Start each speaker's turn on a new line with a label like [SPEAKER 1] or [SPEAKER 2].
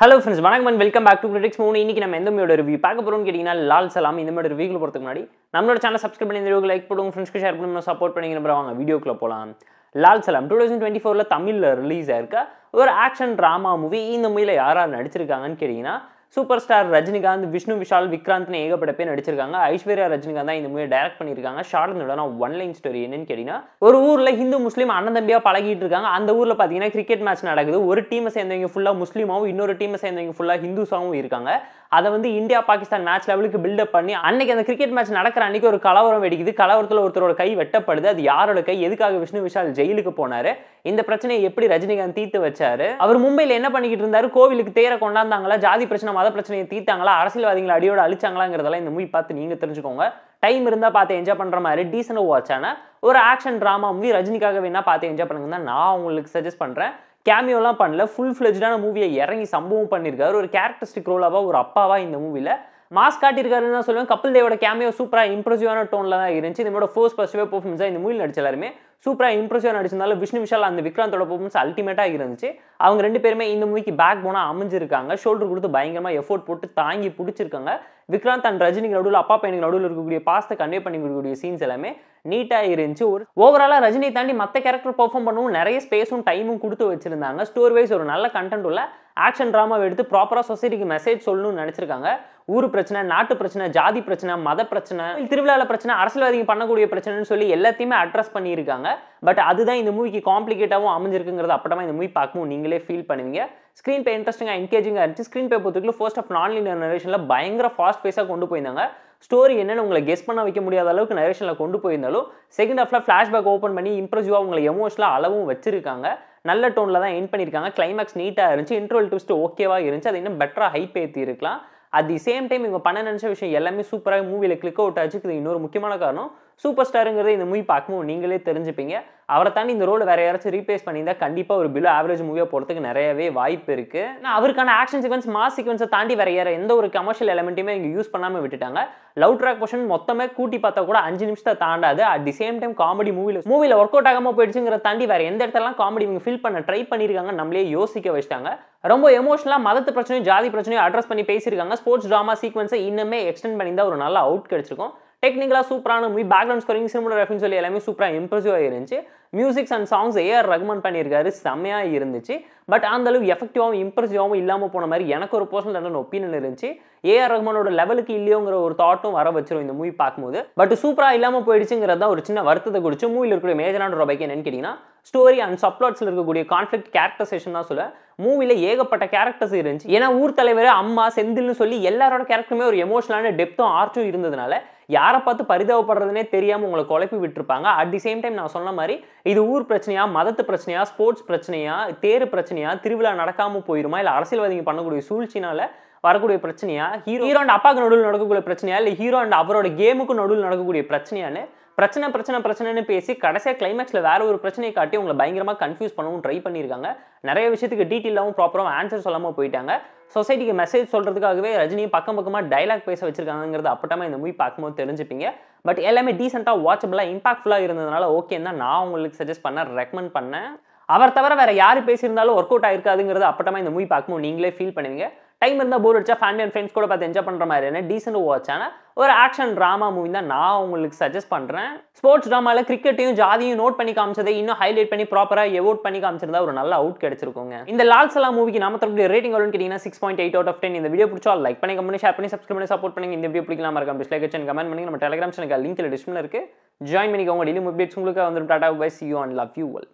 [SPEAKER 1] hello friends வணக்கம் and welcome back to critics மூணு இன்றைக்கி நம்ம எந்த மாதிரியோட ரிவ்யூ பார்க்க போகிறோம்னு கேட்டிங்கன்னா லால் சலாம் இந்த மாதிரி ரிவ்யூக்கு போகிறதுக்கு முன்னாடி நம்மளோட சேனல் சப்ஸ்கிரைப் பண்ணி இந்த வீடியோ லைக் பண்ணுவோம் ஃப்ரெண்ட்ஸ்க்கு ஷேர் பண்ணி சப்போர்ட் பண்ணி வாங்க வீடியோக்குள்ள போகலாம் லால் சலாம் டூ தௌசண்ட் டுவெண்ட்டி ஃபோரில் தமிழில் ரிலீஸ் ஆயிருக்க ஒரு ஆக்ஷன் ட்ராமா மூவி இந்த மூவியில் யார் யார் நடிச்சிருக்காங்கன்னு கேட்டிங்கன்னா சூப்பர் ஸ்டார் ரஜினிகாந்த் விஷ்ணு விஷால் விக்ராந்த்னு ஏகப்பட்ட பேர் நடிச்சிருக்காங்க ஐஸ்வர்யா ரஜினிகாந்த் தான் இந்த மூவியை டைரக்ட் பண்ணியிருக்காங்க ஷார்ட் ஒன் லைன் ஸ்டோரி என்னன்னு கேட்டீங்கன்னா ஒரு ஊரில் ஹிந்து முஸ்லீம் அண்ணன் தம்பியாக பழகிட்டு இருக்காங்க அந்த ஊரில் பார்த்தீங்கன்னா கிரிக்கெட் மேட்ச் நடக்குது ஒரு டீமை சேர்ந்தவங்க ஃபுல்லாக முஸ்லீமாவும் இன்னொரு டீமை சேர்ந்தவங்க ஃபுல்லாக ஹிந்துஸாகவும் இருக்காங்க அதை வந்து இந்தியா பாகிஸ்தான் மேட்ச் லெவலுக்கு பில்டப் பண்ணி அன்னைக்கு அந்த கிரிக்கெட் மேட்ச் நடக்கிற அன்னைக்கு ஒரு கலவரம் வெடிக்குது கலவரத்தில் ஒருத்தரோட கை வெட்டப்படுது அது யாரோட கை எதுக்காக விஷ்ணு விஷால் ஜெயிலுக்கு போனாரு இந்த பிரச்சனையை எப்படி ரஜினிகாந்த் தீர்த்து வச்சாரு அவர் மும்பையில் என்ன பண்ணிக்கிட்டு இருந்தாரு கோவிலுக்கு தேரை கொண்டாந்தாங்களா ஜாதி பிரச்சனை மத பிரச்சனையை தீர்த்தாங்களா அரசியல்வாதிகளை அடியோட அழிச்சாங்களாங்கிறதெல்லாம் இந்த மூவி பார்த்து நீங்கள் தெரிஞ்சுக்கோங்க டைம் இருந்தால் பார்த்து என்ஜாய் பண்ணுற மாதிரி டீசென்ட் வாட்சான ஒரு ஆக்ஷன் ட்ராமா மூவி ரஜினிக்காக வேணால் பார்த்து என்ஜாய் பண்ணுங்க தான் நான் உங்களுக்கு சஜஸ்ட் பண்ணுறேன் கேமியோலாம் பண்ணல ஃபுல் ஃப்ளெஜ்டான மூவியை இறங்கி சம்பவம் பண்ணியிருக்காரு ஒரு கேரக்டரிஸ்டிக் ரோலாவா ஒரு அப்பாவாக இந்த மூவியில் மாஸ் காட்டியிருக்காருன்னு தான் சொல்லுவேன் கபில் தேவோட கேமியோ சூப்பராக இம்ப்ரெசிவான டோனில் தான் இருந்துச்சு நம்மளோட ஃபோர்ஸ் பர்சிவ் பர்ஃபார்மன்ஸாக இந்த மூவியில் நடிச்ச எல்லாருமே சூப்பராக இம்ப்ரெசிவாக நடிச்சிருந்தாலும் விஷ்ணு விஷால் அந்த விக்ராந்தோட பர்ஃபார்மன்ஸ் அல்டிமேட்டாக இருந்துச்சு அவங்க ரெண்டு பேருமே இந்த மூவிக்கு பேக் போனால் அமைஞ்சிருக்காங்க ஷோல்டர் கொடுத்து பயங்கரமாக எஃபோர்ட் போட்டு தாங்கி பிடிச்சிருக்காங்க விக்ராந்த் அண்ட் ரஜினிக்கு நடுவில் அப்பா பையனுக்கு நடுவில் இருக்கக்கூடிய பாஸ்த்தை கன்வே பண்ணி கொடுக்கக்கூடிய சீன்ஸ் எல்லாமே நீட்டாக இருந்துச்சு ஒரு ஓவராலாக ரஜினி தாண்டி மற்ற கேரக்டர் பர்ஃபார்ம் பண்ணவும் நிறைய ஸ்பேஸும் டைமும் கொடுத்து வச்சிருந்தாங்க ஸ்டோரி வைஸ் ஒரு நல்ல கண்டென்ட் உள்ள ஆக்ஷன் ட்ராமா எடுத்து ப்ராப்பராக சொசைட்டிக்கு மெசேஜ் சொல்லணும்னு நினச்சிருக்காங்க ஊர் பிரச்சனை நாட்டு பிரச்சனை ஜாதி பிரச்சனை மத பிரச்சனை திருவிழாவில் பிரச்சனை அரசியல்வாதிகள் பண்ணக்கூடிய பிரச்சனைன்னு சொல்லி எல்லாத்தையுமே அட்ரஸ் பண்ணியிருக்காங்க சொல்லியிருப்பாங்க பட் அதுதான் இந்த மூவிக்கு காம்ப்ளிகேட்டாகவும் அமைஞ்சிருக்குங்கிறது அப்படமா இந்த மூவி பார்க்கும்போது நீங்களே ஃபீல் பண்ணுவீங்க ஸ்க்ரீன் பே இன்ட்ரெஸ்டிங்காக என்கேஜிங்காக இருந்துச்சு ஸ்க்ரீன் பே பொறுத்தவரைக்கும் ஃபர்ஸ்ட் ஆஃப் நான் லீனர் நரேஷனில் பயங்கர ஃபாஸ்ட் பேஸாக கொண்டு போயிருந்தாங்க ஸ்டோரி என்னென்னு உங்களை கெஸ் பண்ண வைக்க முடியாத அளவுக்கு நரேஷனில் கொண்டு போயிருந்தாலும் செகண்ட் ஆஃப்ல ஃப்ளாஷ்பேக் ஓப்பன் பண்ணி இம்ப்ரெசிவாக உங்களை எமோஷனாக அளவும் வச்சிருக்காங்க நல்ல டோனில் தான் என் பண்ணியிருக்காங்க கிளைமேக்ஸ் நீட்டாக இருந்துச்சு இன்ட்ரோல் ட்விஸ்ட் ஓகேவாக இருந்துச்சு அது இன்னும் பெட்டராக ஹைப் ஏற்றி இருக்கலாம் அட் தி சேம் டைம் இவங்க பண்ண நினச்ச விஷயம் எல்லாமே சூப்பராக மூவியில் கிளிக் அவுட் ஆச்சு இது இன்னொரு முக்கியமான காரணம் சூப்பர் ஸ்டாருங்கிறது இந்த மூவி பார்க்கும்போது நீங்களே தெரிஞ்சுப்பீங்க அவரை தாண்டி இந்த ரோல் வேறு யாராச்சும் ரீப்ளேஸ் பண்ணியிருந்தால் கண்டிப்பாக ஒரு பிலோ ஆவரேஜ் மூவியாக போகிறதுக்கு நிறையவே வாய்ப்பு இருக்குது நான் அவருக்கான ஆக்ஷன் சீக்வன்ஸ் மாஸ் சீக்வன்ஸை தாண்டி வேறு யார எந்த ஒரு கமர்ஷியல் எலமெண்ட்டுமே இங்கே யூஸ் பண்ணாமல் விட்டுட்டாங்க லவ் ட்ராக் போர்ஷன் மொத்தமே கூட்டி பார்த்தா கூட அஞ்சு நிமிஷத்தை தாண்டாது at the same time comedy மூவியில் மூவியில் ஒர்க் அவுட் ஆகாமல் போயிடுச்சுங்கிற தாண்டி வேற எந்த இடத்துலலாம் காமெடி இவங்க ஃபில் பண்ண ட்ரை பண்ணியிருக்காங்க நம்மளே யோசிக்க வச்சுட்டாங்க ரொம்ப எமோஷனலாக மதத்து பிரச்சனையும் ஜாதி பிரச்சனையும் அட்ரஸ் பண்ணி பேசியிருக்காங்க ஸ்போர்ட்ஸ் ட்ராமா சீக்வன்ஸை இன்னுமே எக்ஸ்டெண்ட் பண்ணி தான் ஒரு நல்ல அவுட் கிடைச்சிருக்கும் டெக்னிக்கலாக சூப்பரான மூவி பேக்ரவுண்ட் ஸ்கோரிங் ரெஃபரன்ஸ் சொல்லி எல்லாமே சூப்பராக இம்ப்ரெசிவாக இருந்துச்சு musics and songs AR Rahman பண்ணியிருக்காரு செம்மையாக இருந்துச்சு பட் அந்தளவு எஃபெக்டிவாகவும் இம்ப்ரெசிவாகவும் இல்லாமல் போன மாதிரி எனக்கு ஒரு பர்சனல் என்ன ஒப்பீனியன் இருந்துச்சு ஏஆர் ரகுமானோட லெவலுக்கு இல்லையோங்கிற ஒரு தாட்டும் வர வச்சிரும் இந்த மூவி பார்க்கும்போது பட் சூப்பராக இல்லாமல் போயிடுச்சுங்கிறது தான் ஒரு சின்ன வருத்தத்தை குடிச்சு மூவியில் இருக்கிற மேஜரான ரூபாய்க்கு என்னன்னு கேட்டிங்கன்னா ஸ்டோரி அண்ட் சப்ளாட்ஸில் இருக்கக்கூடிய கான்ஃப்ளிக் கேரக்டரைசேஷன் தான் சொல்ல மூவியில் ஏகப்பட்ட கேரக்டர்ஸ் இருந்துச்சு ஏன்னா ஊர் தலைவர் அம்மா செந்தில்னு சொல்லி எல்லாரோட கேரக்டருமே ஒரு எமோஷனலான டெப்த்தும் ஆர்ட்டும் இருந்ததுனால யாரை பார்த்து பரிதாபப்படுறதுனே தெரியாமல் உங்களை குழப்பி விட்டுருப்பாங்க அட் தி சேம் டைம் நான் சொன்ன மாதிரி இது ஊர் பிரச்சனையா மதத்து பிரச்சனையா ஸ்போர்ட்ஸ் பிரச்சனையா தேர் பிரச்சனையா திருவிழா நடக்காமல் போயிருமா இல்லை அரசியல்வாதிங்க பண்ணக்கூடிய சூழ்ச்சினால வரக்கூடிய பிரச்சனையா ஹீரோ ஹீரோ அண்ட் அப்பாவுக்கு நடுவில் நடக்கக்கூடிய பிரச்சனையா இல்லை ஹீரோ அண்ட் அவரோட கேமுக்கு நடுவில் நடக்கக்கூடிய பிரச்சனையானு பிரச்சனை பிரச்சனை பிரச்சனைன்னு பேசி கடைசியாக கிளைமேக்ஸில் வேறு ஒரு பிரச்சனையை காட்டி உங்களை பயங்கரமாக கன்ஃபியூஸ் பண்ணவும் ட்ரை பண்ணியிருக்காங்க நிறைய விஷயத்துக்கு டீட்டெயிலாகவும் ப்ராப்பராகவும் ஆன்சர் சொல்லாமல் போயிட்டாங்க சொசைட்டிக்கு மெசேஜ் சொல்கிறதுக்காகவே ரஜினியை பக்கம் பக்கமாக டைலாக் பேச வச்சிருக்காங்கிறது அப்பட்டமாக இந்த மூவி பார்க்கும்போது தெரிஞ்சுப்பீங்க பட் எல்லாமே டீசெண்டாக வாட்சபிளாக இம்பாக்ட்ஃபுல்லாக இருந்ததுனால ஓகேன்னு தான் நான் உங்களுக்கு சஜஸ்ட் பண்ண ரெக்கமெண்ட் பண்ணேன் அவர் தவிர வேறு யார் பேசியிருந்தாலும் ஒர்க் அவுட் ஆகிருக்காதுங்கிறது அப்பட்டமாக இந்த மூவி பார்க்கும்போது நீங்களே ஃபீல் பண்ணுவீங்க டைம் இருந்தால் போர் அடிச்சா ஃபேமிலி அண்ட் ஃப்ரெண்ட்ஸ் கூட பார்த்து என்ஜாய் பண்ணுற என்ன டீசென்ட் வாட்சான ஒரு ஆக்ஷன் ட்ராமா மூவி தான் நான் உங்களுக்கு சஜஸ்ட் பண்ணுறேன் ஸ்போர்ட்ஸ் ட்ராமாவில் கிரிக்கெட்டையும் ஜாதியும் நோட் பண்ணி காமிச்சதை இன்னும் ஹைலைட் பண்ணி ப்ராப்பராக எவோட் பண்ணி காமிச்சிருந்தா ஒரு நல்ல அவுட் கிடைச்சிருக்கோங்க இந்த லால் சலா மூவிக்கு நம்ம தரக்கூடிய ரேட்டிங் வரும்னு கேட்டிங்கன்னா six point eight out of ten இந்த வீடியோ பிடிச்சா லைக் பண்ணி கம்பெனி ஷேர் பண்ணி சப்ஸ்கிரைப் பண்ணி சப்போர்ட் பண்ணி இந்த வீடியோ பிடிக்கலாம் இருக்கும் டிஸ்லைக் அண்ட் கமெண்ட் பண்ணி நம்ம டெலிகிராம் சேனல் லிங்க்கில் டிஸ்பிளில் இருக்குது ஜாயின் பண்ணிக்கோங்க டெய்லி அப்டேட்ஸ் உங்களுக்கு வந்துடும் tata bye see you and love you well